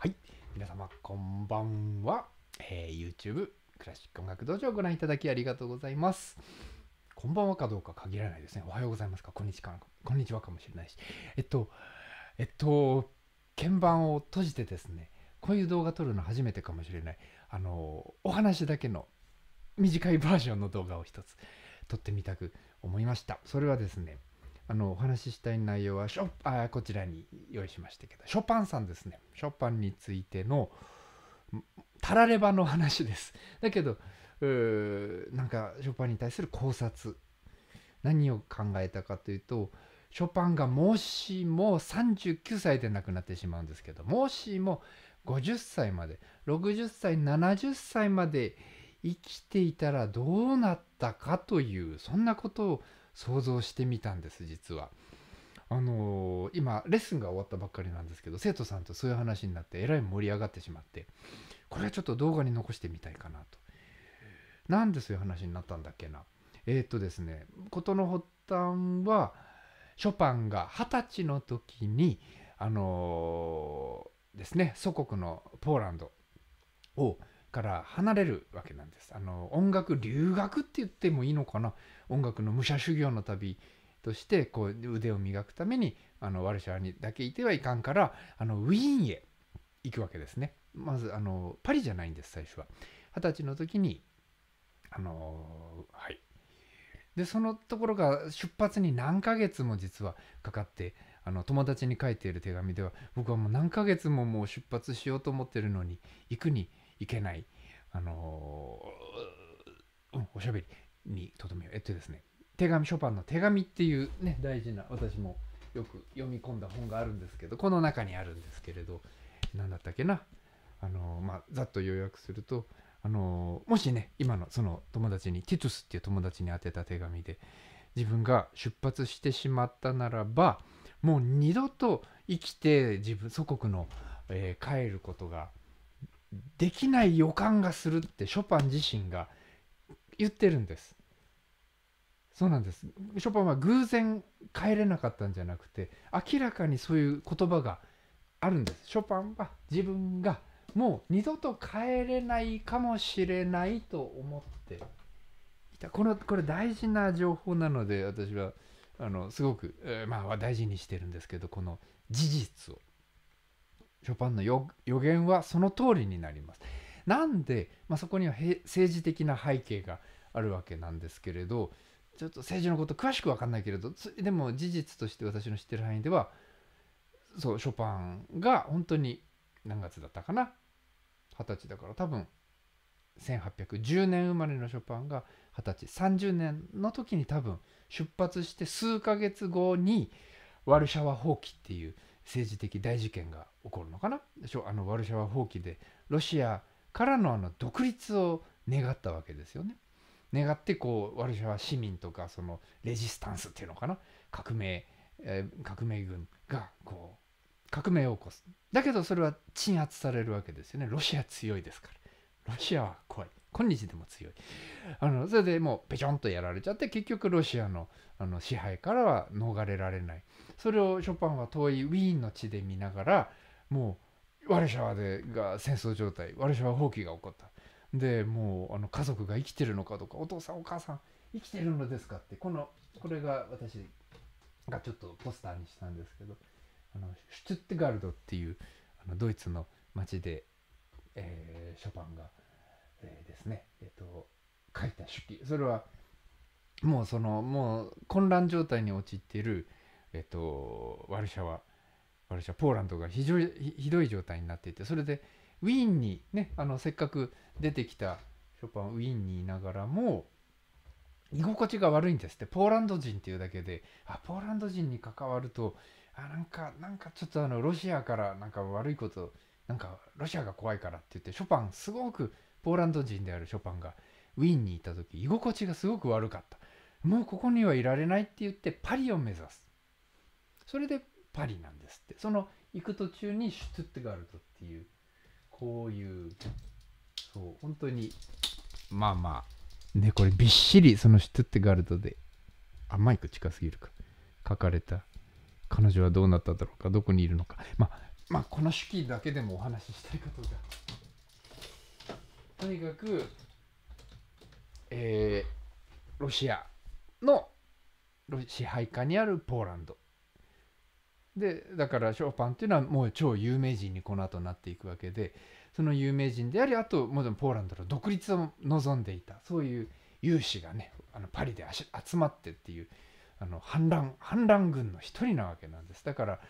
はい、皆様こんばんは、えー、YouTube クラシック音楽道場をご覧いただきありがとうございますこんばんはかどうか限らないですねおはようございますかこんにちはこんにちはかもしれないしえっとえっと鍵盤を閉じてですねこういう動画撮るの初めてかもしれないあのお話だけの短いバージョンの動画を一つ撮ってみたく思いましたそれはですねあのお話ししたい内容はショあこちらに用意しましたけどショパンさんですねショパンについてのタラレバの話ですだけどうなんかショパンに対する考察何を考えたかというとショパンがもしも39歳で亡くなってしまうんですけどもしも50歳まで60歳70歳まで生きていたらどうなったかというそんなことを想像してみたんです実は。あのー、今レッスンが終わったばっかりなんですけど生徒さんとそういう話になってえらい盛り上がってしまってこれはちょっと動画に残してみたいかなと。なんでそういう話になったんだっけな。えー、っとですね事の発端はショパンが二十歳の時にあのー、ですね祖国のポーランドをから離れるわけなんです。あの音楽留学って言ってもいいのかな音楽の武者修行の旅としてこう腕を磨くためにあのワルシャワにだけいてはいかんからあのウィーンへ行くわけですね。まずあのパリじゃないんです最初は。二十歳の時にあのはい。でそのところが出発に何ヶ月も実はかかってあの友達に書いている手紙では僕はもう何ヶ月ももう出発しようと思ってるのに行くにいけない、あのー、うん、おしゃべりにとどめを。えっとですね、手紙、ショパンの手紙っていうね、大事な、私もよく読み込んだ本があるんですけど、この中にあるんですけれど、何だったっけな、あのー、まあ、ざっと予約すると、あのー、もしね、今のその友達に、ティトゥスっていう友達に宛てた手紙で、自分が出発してしまったならば、もう二度と生きて自分祖国の、えー、帰ることができない予感がするってショパン自身が言ってるんです。そうなんですショパンは偶然帰れなかったんじゃなくて明らかにそういう言葉があるんですショパンは自分がもう二度と帰れないかもしれないと思っていたこのこれ大事な情報なので私はあのすごく、えー、まあ大事にしてるんですけどこの事実をョパンの予言はその通りになります。なんで、まあ、そこには政治的な背景があるわけなんですけれどちょっと政治のこと詳しく分かんないけれどでも事実として私の知ってる範囲ではそうショパンが本当に何月だったかな二十歳だから多分1810年生まれのショパンが二十歳30年の時に多分出発して数ヶ月後にワルシャワ放棄っていう政治的大事件が起こるのかなあのワルシャワ放棄でロシアからのあの独立を願ったわけですよね。願ってこうワルシャワ市民とかそのレジスタンスっていうのかな革命、えー、革命軍がこう革命を起こす。だけどそれは鎮圧されるわけですよね。ロシア強いですから。ロシアは怖い。今日でも強いあのそれでもうぺちょんとやられちゃって結局ロシアのあの支配からは逃れられないそれをショパンは遠いウィーンの地で見ながらもうワルシャワでが戦争状態ワルシャワ放棄が起こったでもうあの家族が生きてるのかとかお父さんお母さん生きてるのですかってこのこれが私がちょっとポスターにしたんですけどあのシュツッテガルドっていうあのドイツの町で、えー、ショパンが。えー、ですね、えっ、ー、と書いた手記それはもうそのもう混乱状態に陥っている、えっ、ー、と、ワルシャワワルシャポーランドが非常ひどい状態になっていてそれでウィーンにねあのせっかく出てきたショパンウィーンにいながらも居心地が悪いんですってポーランド人っていうだけであポーランド人に関わるとあなんかなんかちょっとあのロシアからなんか悪いことなんかロシアが怖いからって言ってショパンすごくポーランド人であるショパンがウィーンにいた時居心地がすごく悪かったもうここにはいられないって言ってパリを目指すそれでパリなんですってその行く途中にシュトゥッテガルトっていうこういうそう本当にまあまあねこれびっしりそのシュトゥッテガルトであマイク近すぎるか書かれた彼女はどうなっただろうかどこにいるのかまあまあこの手記だけでもお話ししたいことが。とにかく、えー、ロシアの支配下にあるポーランドでだからショパンっていうのはもう超有名人にこの後なっていくわけでその有名人でありあともうポーランドの独立を望んでいたそういう有志がねあのパリで集まってっていうあの反乱反乱軍の一人なわけなんですだから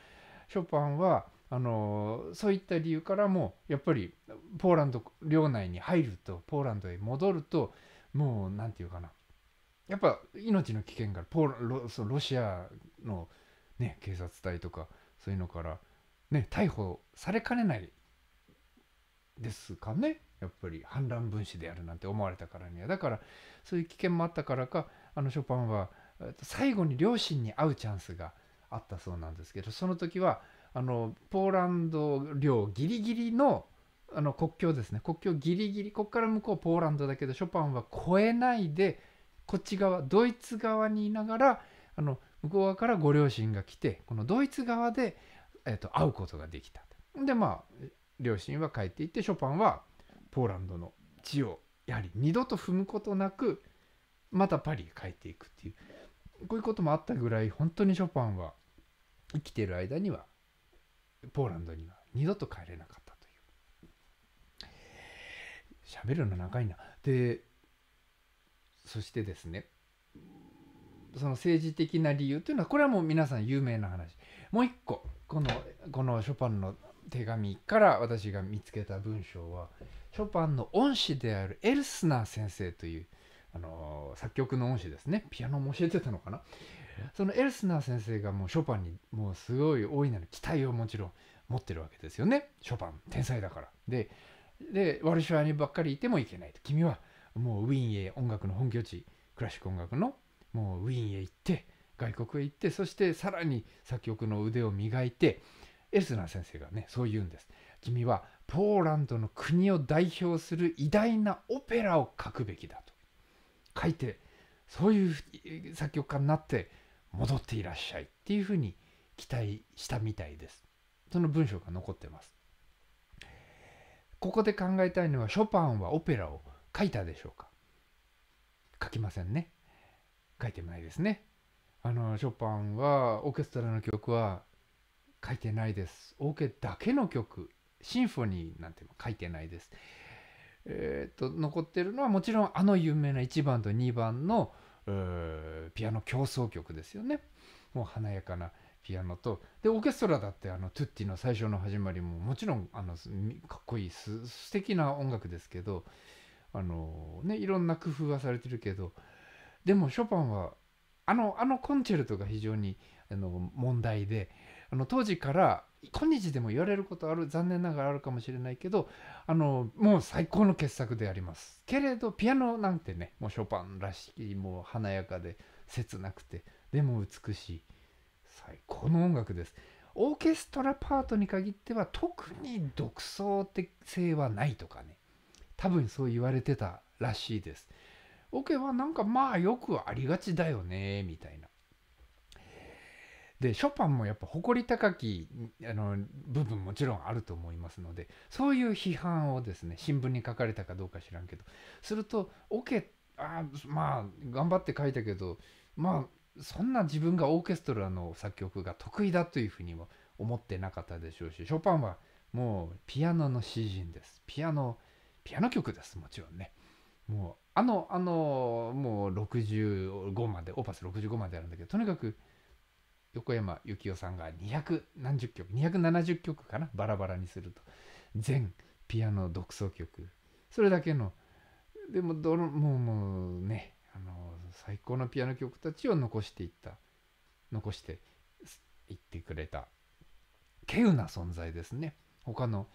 ショパンはあのそういった理由からもやっぱりポーランド領内に入るとポーランドへ戻るともう何て言うかなやっぱ命の危険からポーロそロシアの、ね、警察隊とかそういうのから、ね、逮捕されかねないですかねやっぱり反乱分子であるなんて思われたからにはだからそういう危険もあったからかあのショパンは最後に両親に会うチャンスがあったそうなんですけどその時はあのポーランド領ギリギリのあの国境ですね国境ギリギリここから向こうポーランドだけどショパンは越えないでこっち側ドイツ側にいながらあの向こう側からご両親が来てこのドイツ側で、えー、と会うことができたでまあ両親は帰っていってショパンはポーランドの地をやはり二度と踏むことなくまたパリへ帰っていくっていうこういうこともあったぐらい本当にショパンは生きてる間にはポーランドには二度と帰れなかった。喋るの長いな。で、そしてですね、その政治的な理由というのは、これはもう皆さん有名な話。もう一個、この、このショパンの手紙から私が見つけた文章は、ショパンの恩師であるエルスナー先生という、あの作曲の恩師ですね。ピアノも教えてたのかな。そのエルスナー先生がもうショパンにもうすごい大いなる期待をもちろん持ってるわけですよね。ショパン、天才だから。で、でワルシュワにばっかりいてもいけないと君はもうウィーンへ音楽の本拠地クラシック音楽のもうウィーンへ行って外国へ行ってそしてさらに作曲の腕を磨いてエスナー先生がねそう言うんです君はポーランドの国を代表する偉大なオペラを書くべきだと書いてそういう作曲家になって戻っていらっしゃいっていうふうに期待したみたいですその文章が残ってますここで考えたいのはショパンはオペラを書いたでしょうか書きませんね書いてもないですねあのショパンはオーケストラの曲は書いてないですオーケだけの曲シンフォニーなんても書いてないですえっ、と残ってるのはもちろんあの有名な1番と2番のピアノ協奏曲ですよねもう華やかなピアノとでオーケストラだってあのトゥッティの最初の始まりももちろんあのかっこいいす素敵な音楽ですけどあの、ね、いろんな工夫はされてるけどでもショパンはあのあのコンチェルトが非常にあの問題であの当時から今日でも言われることある残念ながらあるかもしれないけどあのもう最高の傑作でありますけれどピアノなんてねもうショパンらしきもう華やかで切なくてでも美しい。最高の音楽です。オーケストラパートに限っては特に独創的性はないとかね多分そう言われてたらしいです。オ、ケはなんかまあよくありがちだよねみたいな。でショパンもやっぱ誇り高きあの部分もちろんあると思いますのでそういう批判をですね新聞に書かれたかどうか知らんけどするとオ、ケあまあ頑張って書いたけどまあそんな自分がオーケストラの作曲が得意だというふうにも思ってなかったでしょうしショパンはもうピアノの詩人ですピアノピアノ曲ですもちろんねもうあのあのもう65までオーパス65まであるんだけどとにかく横山幸雄さんが200何十曲270曲かなバラバラにすると全ピアノ独奏曲それだけのでもどのもうもうね最高のピアノ曲たちを残していった残していってくれた稀有な存在ですね他の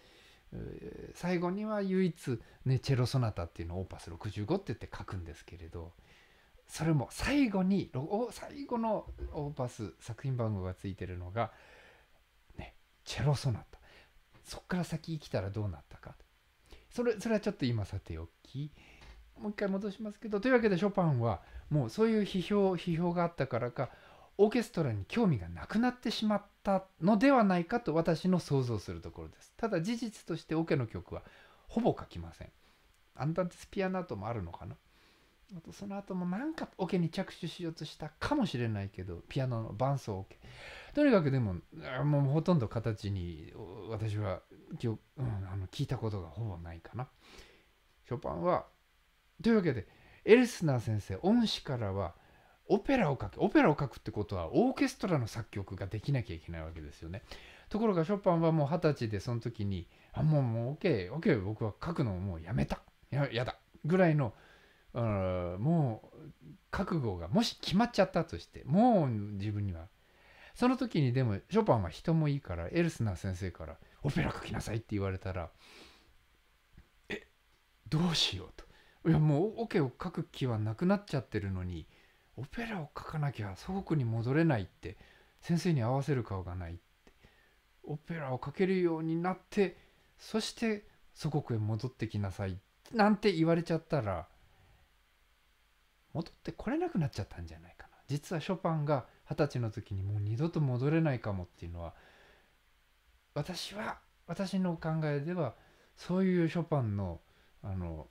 最後には唯一、ね、チェロソナタっていうのをオーパス65って言って書くんですけれどそれも最後に最後のオーパス作品番号がついてるのが、ね、チェロソナタそっから先生きたらどうなったかそれそれはちょっと今さておきもう一回戻しますけどというわけでショパンはもうそういう批評批評があったからかオーケストラに興味がなくなってしまったのではないかと私の想像するところですただ事実としてオケの曲はほぼ書きませんアンダンテスピアナートもあるのかなあとその後もなんかオケに着手しようとしたかもしれないけどピアノの伴奏オケとにかくでももうほとんど形に私は、うん、あの聞いたことがほぼないかなショパンはというわけでエルスナー先生恩師からはオペラを書くオペラを書くってことはオーケストラの作曲ができなきゃいけないわけですよね。ところがショパンはもう二十歳でその時に「あもうもう OKOK、OK 僕は書くのをもうやめたややだ」ぐらいのもう覚悟がもし決まっちゃったとしてもう自分にはその時にでもショパンは人もいいからエルスナー先生から「オペラ書きなさい」って言われたら「えどうしよう」と。いやもうオケを書く気はなくなっちゃってるのにオペラを書かなきゃ祖国に戻れないって先生に合わせる顔がないってオペラを書けるようになってそして祖国へ戻ってきなさいなんて言われちゃったら戻ってこれなくなっちゃったんじゃないかな実はショパンが二十歳の時にもう二度と戻れないかもっていうのは私は私の考えではそういうショパンのあの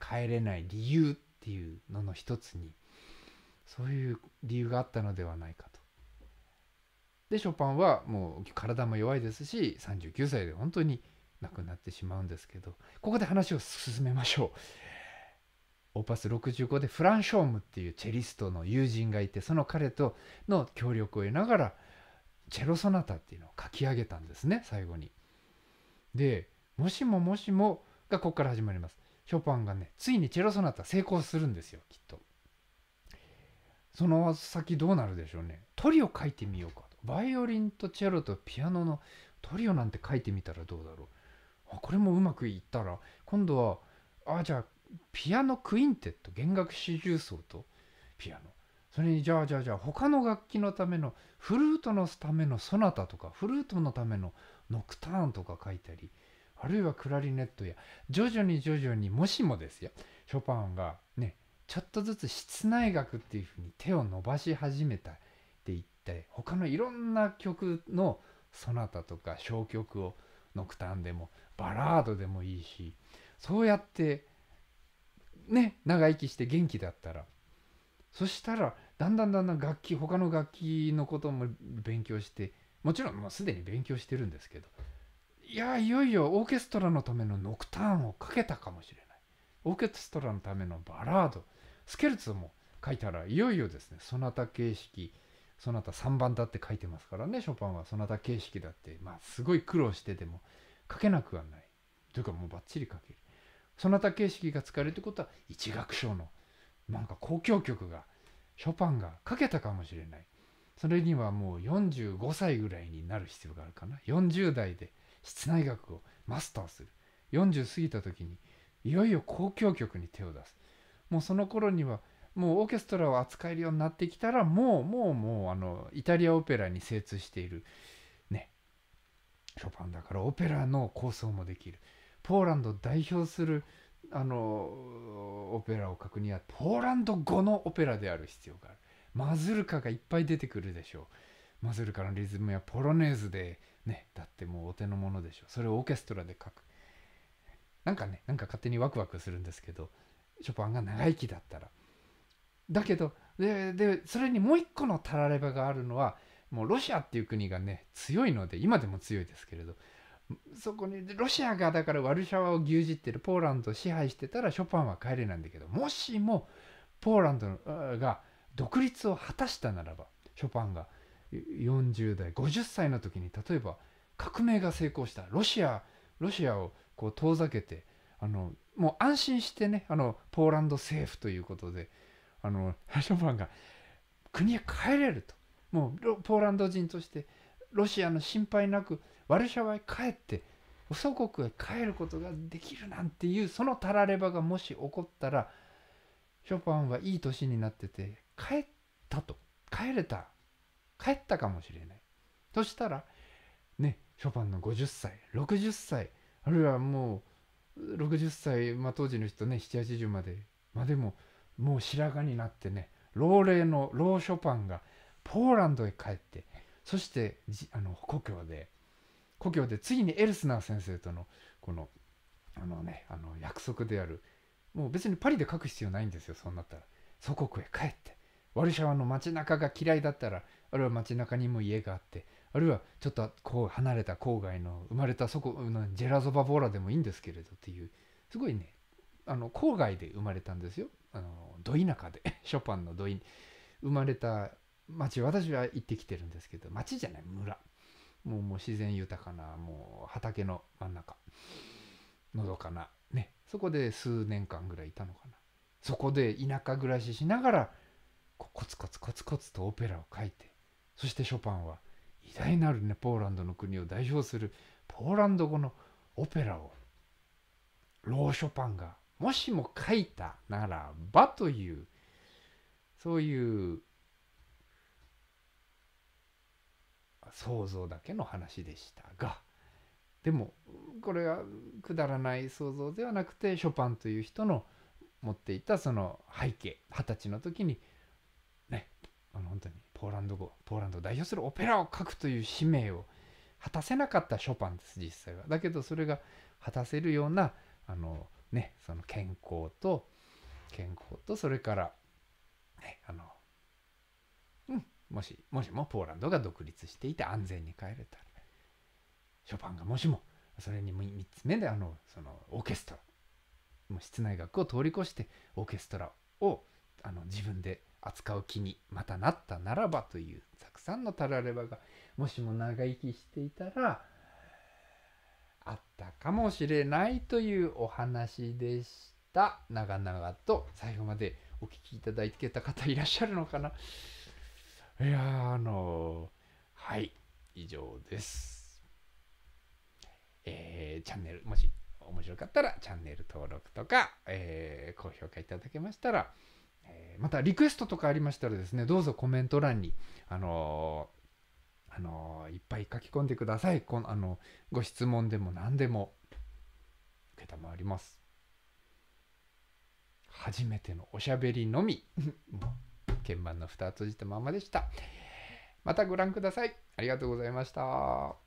帰れない理由っていうのの一つにそういう理由があったのではないかと。でショパンはもう体も弱いですし39歳で本当に亡くなってしまうんですけどここで話を進めましょう。オーパス65でフラン・ショームっていうチェリストの友人がいてその彼との協力を得ながらチェロ・ソナタっていうのを書き上げたんですね最後に。でもしももしもがここから始まります。ショパンがねついにチェロソナタ成功するんですよきっとその先どうなるでしょうねトリオ書いてみようかとバイオリンとチェロとピアノのトリオなんて書いてみたらどうだろうあこれもうまくいったら今度はあじゃあピアノクインテット弦楽四重奏とピアノそれにじゃあじゃあじゃあ他の楽器のためのフルートのためのソナタとかフルートのためのノクターンとか書いたりあるいはクラリネットや徐々に徐々にもしもですよショパンがねちょっとずつ室内楽っていうふうに手を伸ばし始めたっていって他のいろんな曲のそなたとか小曲をノクターンでもバラードでもいいしそうやってね長生きして元気だったらそしたらだんだんだんだん楽器他の楽器のことも勉強してもちろんもうすでに勉強してるんですけどいやいよいよオーケストラのためのノクターンをかけたかもしれないオーケストラのためのバラードスケルツも書いたらいよいよですねそなた形式そなた3番だって書いてますからねショパンはそなた形式だってまあすごい苦労してでも書けなくはないというかもうバッチリ書けるそなた形式が使えるってことは一楽章のなんか交響曲がショパンが書けたかもしれないそれにはもう45歳ぐらいになる必要があるかな40代で室内楽をマスターする40過ぎた時にいよいよ交響曲に手を出すもうその頃にはもうオーケストラを扱えるようになってきたらもうもうもうあのイタリアオペラに精通しているねショパンだからオペラの構想もできるポーランドを代表するあのオペラを書くにはポーランド語のオペラである必要があるマズルカがいっぱい出てくるでしょうマズルカのリズムやポロネーズでねだってもうお手の物でしょそれをオーケストラで書くなんかねなんか勝手にワクワクするんですけどショパンが長生きだったらだけどででそれにもう一個のタラレバがあるのはもうロシアっていう国がね強いので今でも強いですけれどそこにロシアがだからワルシャワを牛耳ってるポーランドを支配してたらショパンは帰れないんだけどもしもポーランドが独立を果たしたならばショパンが40代50歳の時に例えば革命が成功したロシアロシアをこう遠ざけてあのもう安心してねあのポーランド政府ということであのショパンが国へ帰れるともうポーランド人としてロシアの心配なくワルシャワへ帰って祖国へ帰ることができるなんていうそのたらればがもし起こったらショパンはいい年になってて帰ったと帰れた帰ったかもしれないそしたらねショパンの50歳60歳あるいはもう60歳、まあ、当時の人ね780までまあでももう白髪になってね老齢の老ショパンがポーランドへ帰ってそしてあの故郷で故郷で次にエルスナー先生とのこのあのねあの約束であるもう別にパリで書く必要ないんですよそうなったら祖国へ帰ってワルシャワの街中が嫌いだったらあるいは街中にも家があってあるいはちょっとこう離れた郊外の生まれたそこのジェラゾバボーラでもいいんですけれどっていうすごいねあの郊外で生まれたんですよあのど田舎で ショパンのど田生まれた町私は行ってきてるんですけど町じゃない村もうもう自然豊かなもう畑の真ん中のどかなねそこで数年間ぐらいいたのかなそこで田舎暮らししながらコツコツコツコツとオペラを書いてそしてショパンは偉大なる、ね、ポーランドの国を代表するポーランド語のオペラをロー・ショパンがもしも書いたならばというそういう想像だけの話でしたがでもこれはくだらない想像ではなくてショパンという人の持っていたその背景二十歳の時にねあの本当にポーランド語ポーランドを代表するオペラを書くという使命を果たせなかったショパンです実際はだけどそれが果たせるようなあのねその健康と健康とそれからねあのうんもしもしもポーランドが独立していて安全に帰れたらショパンがもしもそれに3つ目であのそのオーケストラもう室内楽を通り越してオーケストラをあの自分で扱う気にまたなったならばというたくさんのたらればがもしも長生きしていたらあったかもしれないというお話でした長々と最後までお聴きいただいてた方いらっしゃるのかないやあのはい以上ですえー、チャンネルもし面白かったらチャンネル登録とか、えー、高評価いただけましたらえまたリクエストとかありましたらですねどうぞコメント欄にあのー、あのいっぱい書き込んでくださいこのあのご質問でも何でも承ります初めてのおしゃべりのみ 鍵盤の蓋閉じたままでしたまたご覧くださいありがとうございました